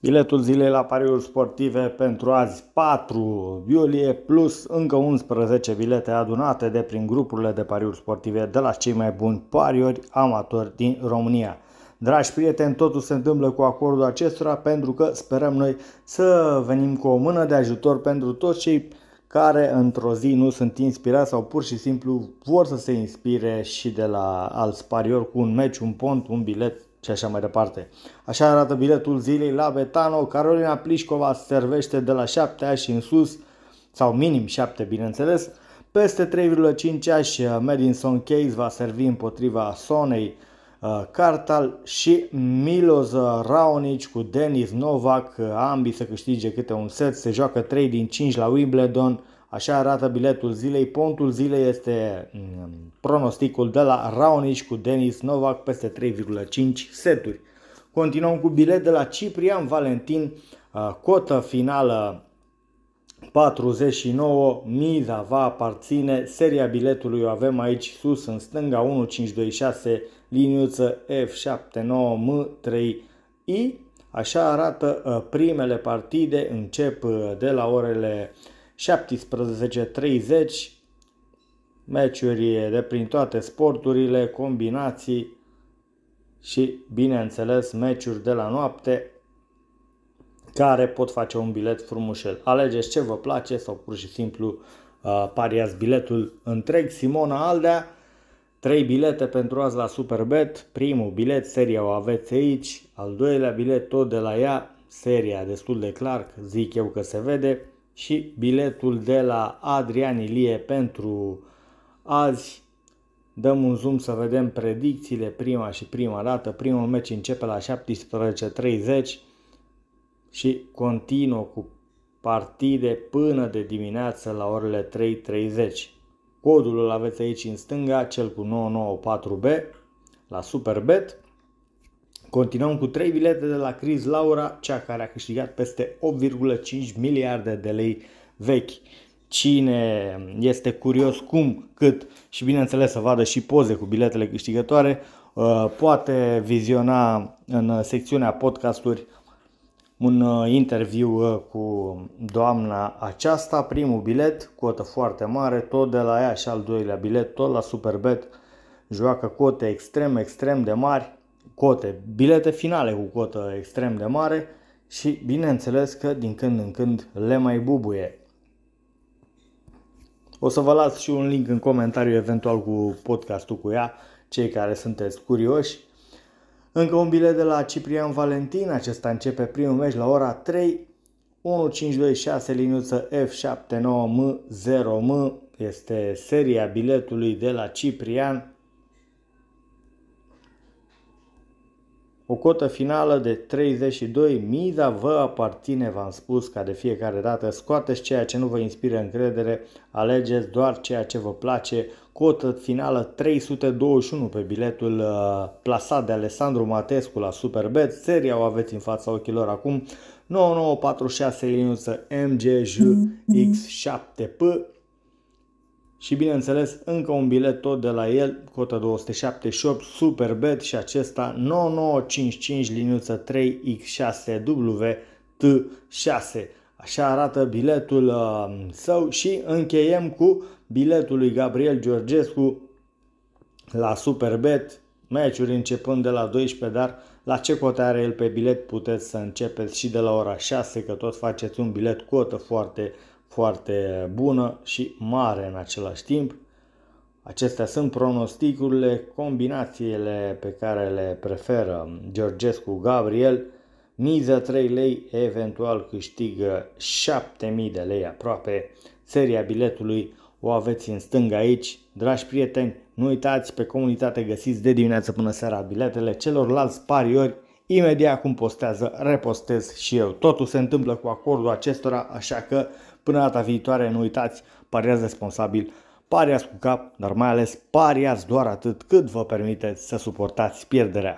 Biletul zilei la pariuri sportive pentru azi 4 iulie plus încă 11 bilete adunate de prin grupurile de pariuri sportive de la cei mai buni pariuri amatori din România. Dragi prieteni, totul se întâmplă cu acordul acestora pentru că sperăm noi să venim cu o mână de ajutor pentru toți cei care într-o zi nu sunt inspirați sau pur și simplu vor să se inspire și de la alți pariori cu un meci, un pont, un bilet și așa mai departe. Așa arată biletul zilei la Betano. Carolina Plișcova servește de la 7 ași în sus, sau minim 7 bineînțeles. Peste 3,5 ași uh, Madison Case va servi împotriva Sonei Cartal uh, și Miloz Raonic cu Denis Novak. Uh, ambii să câștige câte un set. Se joacă 3 din 5 la Wimbledon. Așa arată biletul zilei. Pontul zilei este mm, pronosticul de la Raonic cu Denis Novak peste 3,5 seturi. Continuăm cu bilet de la Ciprian Valentin, cotă finală 49, miza va aparține, seria biletului o avem aici sus în stânga 1526, liniuță F79M3I. Așa arată primele partide, încep de la orele 17-30 meciuri de prin toate sporturile, combinații și, bineînțeles, meciuri de la noapte care pot face un bilet frumușel. Alegeți ce vă place sau pur și simplu uh, pariați biletul întreg. Simona Aldea, 3 bilete pentru azi la Superbet. Primul bilet, seria o aveți aici. Al doilea bilet, tot de la ea, seria destul de clar, zic eu că se vede și biletul de la Adrian Ilie pentru azi. Dăm un zoom să vedem predicțiile prima și prima dată. Primul meci începe la 17.30 și continuă cu partide până de dimineață la orele 3.30. Codul îl aveți aici în stânga, cel cu 994B la Superbet. Continuăm cu trei bilete de la Chris Laura, cea care a câștigat peste 8,5 miliarde de lei vechi. Cine este curios cum, cât și bineînțeles să vadă și poze cu biletele câștigătoare, uh, poate viziona în secțiunea podcasturi un uh, interviu uh, cu doamna aceasta, primul bilet, cotă foarte mare, tot de la ea și al doilea bilet, tot la Superbet, joacă cote extrem, extrem de mari, cote, bilete finale cu cotă extrem de mare și bineînțeles că din când în când le mai bubuie. O să vă las și un link în comentariu eventual cu podcastul cu ea, cei care sunteți curioși. Încă un bilet de la Ciprian Valentin, acesta începe primul meci la ora 3, 1526 liniuță F79M0M, este seria biletului de la Ciprian O cotă finală de 32, miza vă aparține, v-am spus, ca de fiecare dată. Scoateți ceea ce nu vă inspiră încredere, alegeți doar ceea ce vă place. Cotă finală 321 pe biletul uh, plasat de Alessandru Matescu la Superbet. Seria o aveți în fața ochilor acum. 9946 liniuță MGJ 7 p și bineînțeles, încă un bilet tot de la el, cota 278, super bet și acesta 9955 liniuță 3X6WT6. Așa arată biletul uh, său și încheiem cu biletul lui Gabriel Georgescu la Superbet, meciuri începând de la 12, dar la ce cote are el pe bilet puteți să începeți și de la ora 6, că tot faceți un bilet cotă foarte foarte bună și mare în același timp. Acestea sunt pronosticurile, combinațiile pe care le preferă Georgescu Gabriel. Miza 3 lei, eventual câștigă 7000 de lei aproape. Seria biletului o aveți în stânga aici. Dragi prieteni, nu uitați, pe comunitate găsiți de dimineață până seara biletele celorlalți pariori Imediat cum postează, repostez și eu. Totul se întâmplă cu acordul acestora, așa că până data viitoare nu uitați, pariați responsabil, pariați cu cap, dar mai ales pariați doar atât cât vă permiteți să suportați pierderea.